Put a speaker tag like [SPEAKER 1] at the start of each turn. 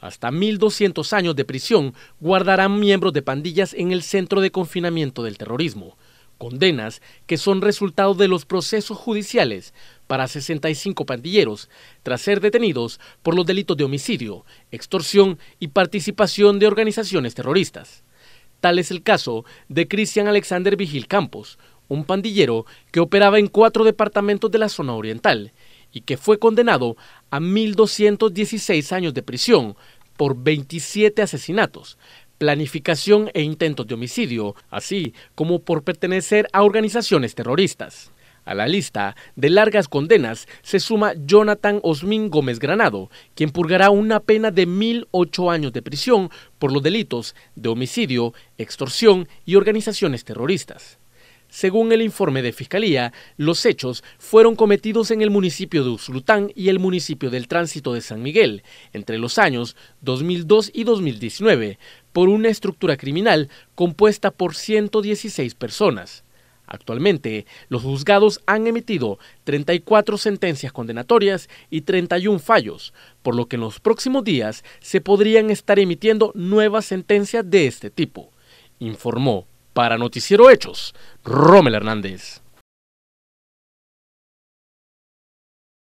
[SPEAKER 1] Hasta 1.200 años de prisión guardarán miembros de pandillas en el centro de confinamiento del terrorismo, condenas que son resultado de los procesos judiciales para 65 pandilleros tras ser detenidos por los delitos de homicidio, extorsión y participación de organizaciones terroristas. Tal es el caso de Cristian Alexander Vigil Campos, un pandillero que operaba en cuatro departamentos de la zona oriental y que fue condenado a 1.216 años de prisión por 27 asesinatos, planificación e intentos de homicidio, así como por pertenecer a organizaciones terroristas. A la lista de largas condenas se suma Jonathan Osmin Gómez Granado, quien purgará una pena de 1.008 años de prisión por los delitos de homicidio, extorsión y organizaciones terroristas. Según el informe de Fiscalía, los hechos fueron cometidos en el municipio de Usulután y el municipio del Tránsito de San Miguel entre los años 2002 y 2019 por una estructura criminal compuesta por 116 personas. Actualmente, los juzgados han emitido 34 sentencias condenatorias y 31 fallos, por lo que en los próximos días se podrían estar emitiendo nuevas sentencias de este tipo, informó para Noticiero Hechos Rommel Hernández.